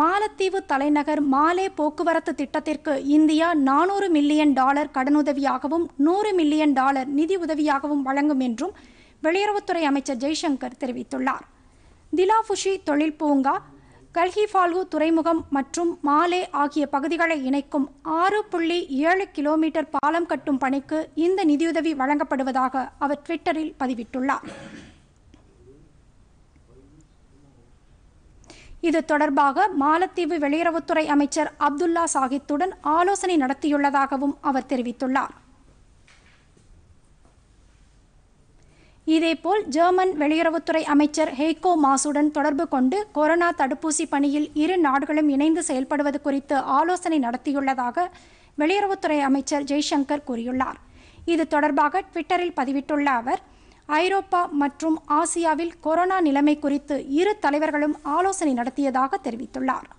மாலத்தீவு தலைநகர் மாலே போக்குவரத்து திட்டத்திற்கு இந்தியா நானூறு மில்லியன் டாலர் கடனுதவியாகவும் நூறு மில்லியன் டாலர் நிதி உதவியாகவும் வழங்கும் என்றும் வெளியுறவுத்துறை அமைச்சர் ஜெய்சங்கர் தெரிவித்துள்ளார் திலாஃபுஷி தொழில் பூங்கா கல்ஹிஃபால்கு துறைமுகம் மற்றும் மாலே ஆகிய பகுதிகளை இணைக்கும் ஆறு புள்ளி ஏழு கிலோமீட்டர் பாலம் கட்டும் பணிக்கு இந்த நிதியுதவி வழங்கப்படுவதாக அவர் ட்விட்டரில் பதிவிட்டுள்ளார் இது தொடர்பாக மாலத்தீவு வெளியுறவுத்துறை அமைச்சர் அப்துல்லா சாஹித்துடன் ஆலோசனை நடத்தியுள்ளதாகவும் அவர் தெரிவித்துள்ளார் இதேபோல் ஜெர்மன் வெளியுறவுத்துறை அமைச்சர் ஹேகோ மாசுடன் தொடர்பு கொண்டு கொரோனா தடுப்பூசி பணியில் இரு நாடுகளும் இணைந்து செயல்படுவது குறித்து ஆலோசனை நடத்தியுள்ளதாக வெளியுறவுத்துறை அமைச்சர் ஜெய்சங்கர் கூறியுள்ளார் இது தொடர்பாக ட்விட்டரில் பதிவிட்டுள்ள அவர் ஐரோப்பா மற்றும் ஆசியாவில் கொரோனா நிலைமை குறித்து இரு தலைவர்களும் ஆலோசனை நடத்தியதாக தெரிவித்துள்ளார்